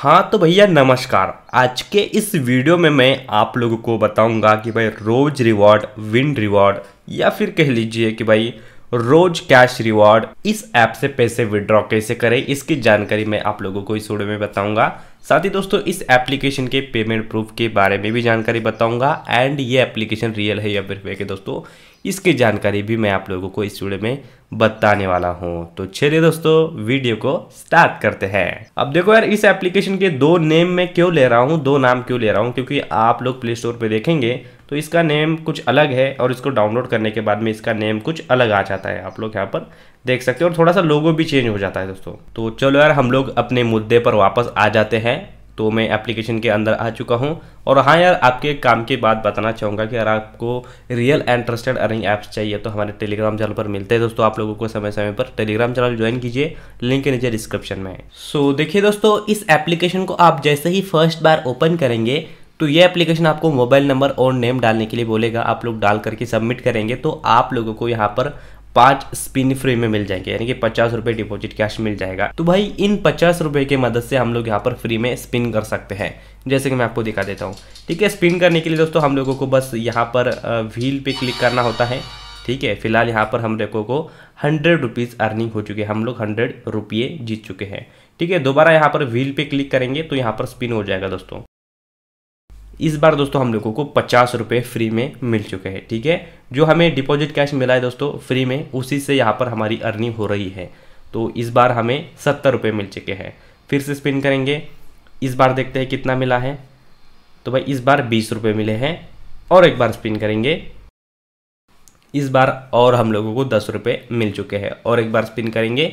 हाँ तो भैया नमस्कार आज के इस वीडियो में मैं आप लोगों को बताऊंगा कि भाई रोज रिवॉर्ड विन रिवॉर्ड या फिर कह लीजिए कि भाई रोज कैश रिवॉर्ड इस ऐप से पैसे विड्रॉ कैसे करें इसकी जानकारी मैं आप लोगों को इस वीडियो में बताऊंगा साथ ही दोस्तों इस एप्लीकेशन के पेमेंट प्रूफ के बारे में भी जानकारी बताऊंगा एंड ये एप्लीकेशन रियल है या फिर फेक है दोस्तों इसकी जानकारी भी मैं आप लोगों को इस वीडियो में बताने वाला हूँ तो चलिए दोस्तों वीडियो को स्टार्ट करते हैं अब देखो यार इस एप्लीकेशन के दो नेम मैं क्यों ले रहा हूँ दो नाम क्यों ले रहा हूँ क्योंकि आप लोग प्ले स्टोर पर देखेंगे तो इसका नेम कुछ अलग है और इसको डाउनलोड करने के बाद में इसका नेम कुछ अलग आ जाता है आप लोग यहाँ पर देख सकते हो और थोड़ा सा लोगो भी चेंज हो जाता है दोस्तों तो चलो यार हम लोग अपने मुद्दे पर वापस आ जाते हैं तो मैं एप्लीकेशन के अंदर आ चुका हूँ और हाँ यार आपके काम के बाद बताना चाहूँगा कि अगर आपको real and trusted earning apps चाहिए तो हमारे टेलीग्राम चैनल पर मिलते हैं दोस्तों आप लोगों को समय समय पर टेलीग्राम चैनल ज्वाइन कीजिए लिंक के नीचे डिस्क्रिप्शन में सो so, देखिए दोस्तों इस एप्लीकेशन को आप जैसे ही फर्स्ट बार ओपन करेंगे तो ये एप्लीकेशन आपको मोबाइल नंबर और नेम डालने के लिए बोलेगा आप लोग डाल करके सबमिट करेंगे तो आप लोगों को यहाँ पर पांच स्पिन फ्री में मिल जाएंगे यानी कि पचास रुपए डिपोजिट कैश मिल जाएगा तो भाई इन पचास रुपए की मदद से हम लोग यहाँ पर फ्री में स्पिन कर सकते हैं जैसे कि मैं आपको दिखा देता हूँ ठीक है स्पिन करने के लिए दोस्तों हम लोगों को बस यहाँ पर व्हील पे क्लिक करना होता है ठीक है फिलहाल यहाँ पर हम लोगों को हंड्रेड रुपीज़ अर्निंग हो चुकी है हम लोग हंड्रेड रुपये जीत चुके हैं ठीक है दोबारा यहाँ पर व्हील पे क्लिक करेंगे तो यहाँ पर स्पिन हो जाएगा दोस्तों इस बार दोस्तों हम लोगों को पचास रुपये फ्री में मिल चुके हैं ठीक है जो हमें डिपॉजिट कैश मिला है दोस्तों फ्री में उसी से यहाँ पर हमारी अर्निंग हो रही है तो इस बार हमें सत्तर रुपये मिल चुके हैं फिर से स्पिन करेंगे इस बार देखते हैं कितना मिला है तो भाई इस बार बीस रुपये मिले हैं और एक बार स्पिन करेंगे इस बार और हम लोगों को दस रुपये मिल चुके हैं और एक बार स्पिन करेंगे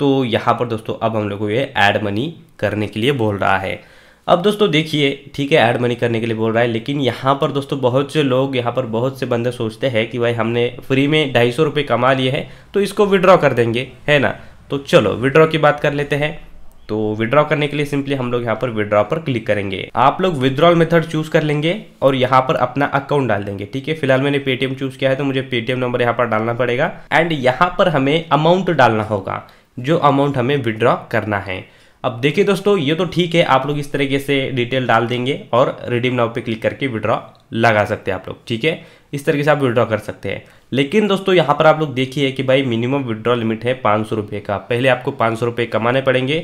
तो यहाँ पर दोस्तों अब हम लोग को ये ऐड मनी करने के लिए बोल रहा है अब दोस्तों देखिए ठीक है ऐड मनी करने के लिए बोल रहा है लेकिन यहाँ पर दोस्तों बहुत से लोग यहाँ पर बहुत से बंदे सोचते हैं कि भाई हमने फ्री में ढाई सौ रुपये कमा लिए हैं तो इसको विड्रॉ कर देंगे है ना तो चलो विड्रॉ की बात कर लेते हैं तो विड्रॉ करने के लिए सिंपली हम लोग यहाँ पर विड्रॉ पर क्लिक करेंगे आप लोग विद्रॉल मेथड चूज कर लेंगे और यहाँ पर अपना अकाउंट डाल देंगे ठीक है फिलहाल मैंने पेटीएम चूज किया है तो मुझे पेटीएम नंबर यहाँ पर डालना पड़ेगा एंड यहाँ पर हमें अमाउंट डालना होगा जो अमाउंट हमें विड्रॉ करना है अब देखिए दोस्तों ये तो ठीक है आप लोग इस तरीके से डिटेल डाल देंगे और रिडीम नाउ पे क्लिक करके विड्रॉ लगा सकते हैं आप लोग ठीक है इस तरीके से आप विड्रॉ कर सकते हैं लेकिन दोस्तों यहाँ पर आप लोग देखिए कि भाई मिनिमम विड्रॉ लिमिट है पाँच सौ रुपये का पहले आपको पाँच सौ कमाने पड़ेंगे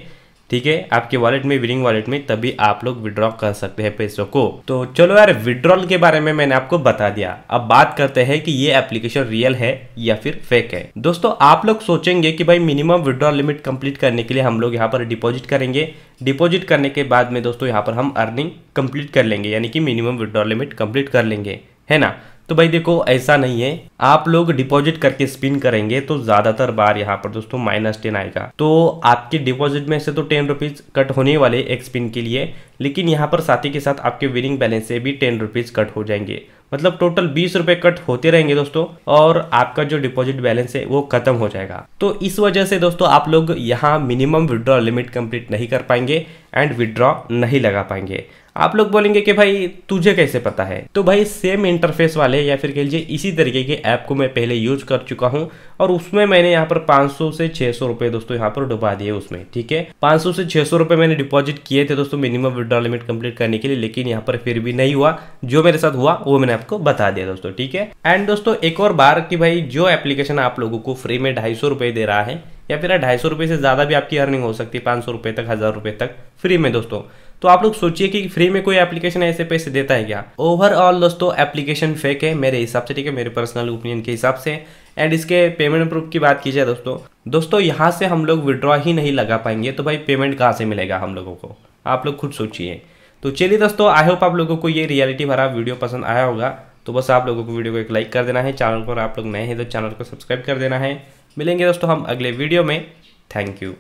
ठीक है आपके वॉलेट में विनिंग वॉलेट में तभी आप लोग विड्रॉ कर सकते हैं पैसों को तो चलो यार विड्रॉल के बारे में मैंने आपको बता दिया अब बात करते हैं कि ये एप्लीकेशन रियल है या फिर फेक है दोस्तों आप लोग सोचेंगे कि भाई मिनिमम विड्रॉल लिमिट कंप्लीट करने के लिए हम लोग यहाँ पर डिपॉजिट करेंगे डिपॉजिट करने के बाद में दोस्तों यहाँ पर हम अर्निंग कंप्लीट कर लेंगे यानी कि मिनिमम विड्रॉल लिमिट कंप्लीट कर लेंगे है ना तो भाई देखो ऐसा नहीं है आप लोग डिपॉजिट करके स्पिन करेंगे तो ज्यादातर बार यहाँ पर दोस्तों माइनस टेन आएगा तो आपके डिपॉजिट में से तो टेन रुपीज कट होने वाले एक स्पिन के लिए लेकिन यहाँ पर साथ ही के साथ आपके विनिंग बैलेंस से भी टेन रुपीज कट हो जाएंगे मतलब टोटल बीस रुपए कट होते रहेंगे दोस्तों और आपका जो डिपॉजिट बैलेंस है वो खत्म हो जाएगा तो इस वजह से दोस्तों आप लोग यहाँ मिनिमम विड्रॉ लिमिट कंप्लीट नहीं कर पाएंगे एंड विड्रॉ नहीं लगा पाएंगे आप लोग बोलेंगे कि भाई तुझे कैसे पता है तो भाई सेम इंटरफेस वाले या फिर कह लीजिए इसी तरीके के ऐप को मैं पहले यूज कर चुका हूं और उसमें मैंने यहाँ पर 500 से 600 रुपए दोस्तों यहाँ पर डुबा दिए उसमें ठीक है 500 से 600 रुपए मैंने डिपॉजिट किए थे दोस्तों मिनिमम विड्रॉ लिमिट कम्प्लीट करने के लिए लेकिन यहाँ पर फिर भी नहीं हुआ जो मेरे साथ हुआ वो मैंने आपको बता दिया दोस्तों ठीक है एंड दोस्तों एक और बार की भाई जो एप्लीकेशन आप लोगों को फ्री में ढाई सौ दे रहा है या फिर ढाई सौ रुपये से ज़्यादा भी आपकी अर्निंग हो सकती है पाँच सौ रुपये तक हज़ार रुपये तक फ्री में दोस्तों तो आप लोग सोचिए कि फ्री में कोई एप्लीकेशन ऐसे पैसे देता है क्या ओवरऑल दोस्तों एप्लीकेशन फेक है मेरे हिसाब से ठीक है मेरे पर्सनल ओपिनियन के हिसाब से एंड इसके पेमेंट प्रूफ की बात की जाए दोस्तों दोस्तों यहाँ से हम लोग विड्रॉ ही नहीं लगा पाएंगे तो भाई पेमेंट कहाँ से मिलेगा हम लोगों को आप लोग खुद सोचिए तो चलिए दोस्तों आई होप आप लोगों को ये रियलिटी भरा वीडियो पसंद आया होगा तो बस आप लोगों को वीडियो को एक लाइक कर देना है चैनल पर आप लोग नए हैं तो चैनल को सब्सक्राइब कर देना है मिलेंगे दोस्तों हम अगले वीडियो में थैंक यू